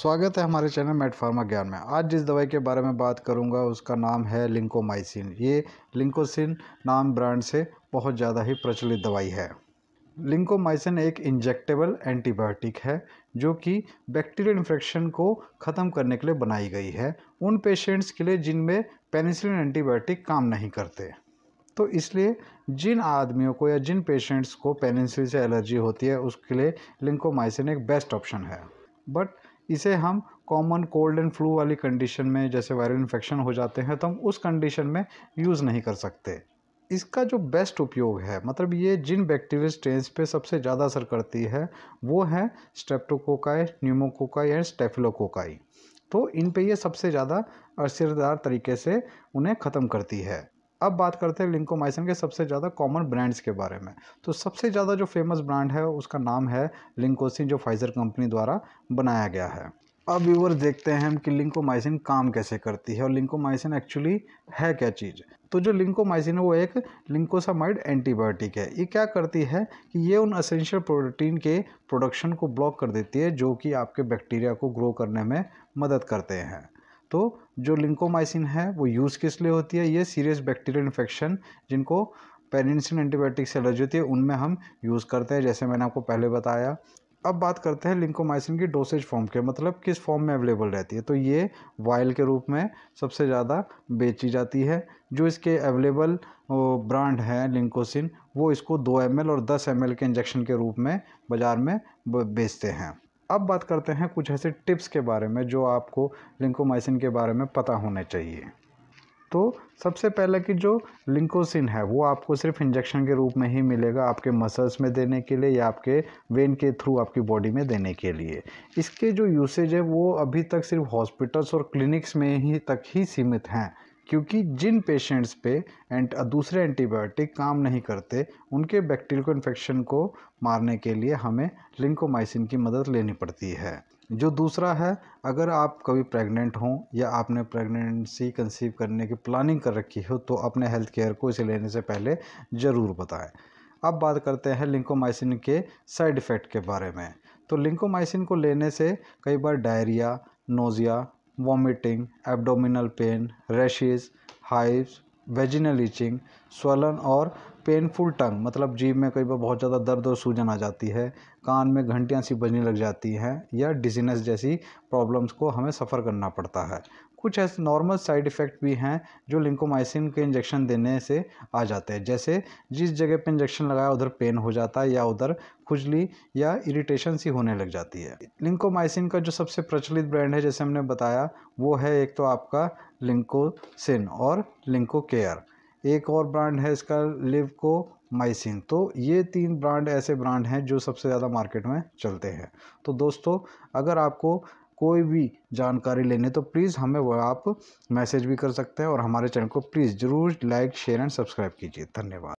स्वागत है हमारे चैनल मेट फार्मा ज्ञान में आज जिस दवाई के बारे में बात करूंगा उसका नाम है लिंकोमाइसिन ये लिंकोसिन नाम ब्रांड से बहुत ज़्यादा ही प्रचलित दवाई है लिंकोमाइसिन एक इंजेक्टेबल एंटीबायोटिक है जो कि बैक्टीरियल इन्फेक्शन को ख़त्म करने के लिए बनाई गई है उन पेशेंट्स के लिए जिनमें पेनिसिलिन एंटीबायोटिक काम नहीं करते तो इसलिए जिन आदमियों को या जिन पेशेंट्स को पेनिसिलिन से एलर्जी होती है उसके लिए लिंकोमाइसिन एक बेस्ट ऑप्शन है बट इसे हम कॉमन कोल्ड एंड फ्लू वाली कंडीशन में जैसे वायरल इन्फेक्शन हो जाते हैं तो हम उस कंडीशन में यूज़ नहीं कर सकते इसका जो बेस्ट उपयोग है मतलब ये जिन बैक्टीरियल स्ट्रेन पे सबसे ज़्यादा असर करती है वो है स्ट्रेप्टोकोकाई न्यूमोकोकाई एंड स्टेफिलोकोकाई तो इन पे ये सबसे ज़्यादा असरदार तरीके से उन्हें ख़त्म करती है अब बात करते हैं लिंकोमाइसिन के सबसे ज़्यादा कॉमन ब्रांड्स के बारे में तो सबसे ज़्यादा जो फेमस ब्रांड है उसका नाम है लिंकोसिन जो फाइजर कंपनी द्वारा बनाया गया है अब व्यूवर देखते हैं हम कि लिंकोमाइसिन काम कैसे करती है और लिंकोमाइसिन एक्चुअली है क्या चीज़ तो जो लिंकोमाइसिन है वो एक लिंकोसामाइड एंटीबायोटिक है ये क्या करती है कि ये उन असेंशियल प्रोटीन के प्रोडक्शन को ब्लॉक कर देती है जो कि आपके बैक्टीरिया को ग्रो करने में मदद करते हैं तो जो लिंकोमाइसिन है वो यूज़ किस लिए होती है ये सीरियस बैक्टीरियल इन्फेक्शन जिनको पेनिसिन एंटीबायोटिक से एलर्जी होती है उनमें हम यूज़ करते हैं जैसे मैंने आपको पहले बताया अब बात करते हैं लिंकोमाइसिन की डोसेज फॉर्म के मतलब किस फॉर्म में अवेलेबल रहती है तो ये वायल के रूप में सबसे ज़्यादा बेची जाती है जो इसके अवेलेबल ब्रांड हैं लिंकोसिन वो इसको दो एम और दस एम के इंजेक्शन के रूप में बाज़ार में बेचते हैं अब बात करते हैं कुछ ऐसे टिप्स के बारे में जो आपको लिंकोमाइसिन के बारे में पता होने चाहिए तो सबसे पहले कि जो लिंकोसिन है वो आपको सिर्फ इंजेक्शन के रूप में ही मिलेगा आपके मसल्स में देने के लिए या आपके वेन के थ्रू आपकी बॉडी में देने के लिए इसके जो यूसेज है वो अभी तक सिर्फ हॉस्पिटल्स और क्लिनिक्स में ही तक ही सीमित हैं क्योंकि जिन पेशेंट्स पे एंट दूसरे एंटीबायोटिक काम नहीं करते उनके बैक्टीरियल को इन्फेक्शन को मारने के लिए हमें लिंकोमाइसिन की मदद लेनी पड़ती है जो दूसरा है अगर आप कभी प्रेग्नेंट हों या आपने प्रेगनेंसी कंसीव करने की प्लानिंग कर रखी हो तो अपने हेल्थ केयर को इसे लेने से पहले ज़रूर बताएं अब बात करते हैं लिंकोमाइसिन के साइड इफ़ेक्ट के बारे में तो लिंकोमाइसिन को लेने से कई बार diarrhoea nausea vomiting, abdominal pain, rashes, hives, vaginal itching, swelling और पेनफुल टंग मतलब जीभ में कई बार बहुत ज़्यादा दर्द और सूजन आ जाती है कान में घंटियाँ सी बजने लग जाती हैं या डिजीनेस जैसी प्रॉब्लम्स को हमें सफ़र करना पड़ता है कुछ ऐसे नॉर्मल साइड इफ़ेक्ट भी हैं जो लिंकोमाइसिन के इंजेक्शन देने से आ जाते हैं जैसे जिस जगह पर इंजेक्शन लगाया उधर पेन हो जाता है या उधर खुजली या इरीटेशन सी होने लग जाती है लिंकोमाइसिन का जो सबसे प्रचलित ब्रांड है जैसे हमने बताया वो है एक तो आपका लिंकोसिन और लिंको केयर एक और ब्रांड है इसका लिवको माइसिन तो ये तीन ब्रांड ऐसे ब्रांड हैं जो सबसे ज़्यादा मार्केट में चलते हैं तो दोस्तों अगर आपको कोई भी जानकारी लेने तो प्लीज़ हमें वह आप मैसेज भी कर सकते हैं और हमारे चैनल को प्लीज़ ज़रूर लाइक शेयर एंड सब्सक्राइब कीजिए धन्यवाद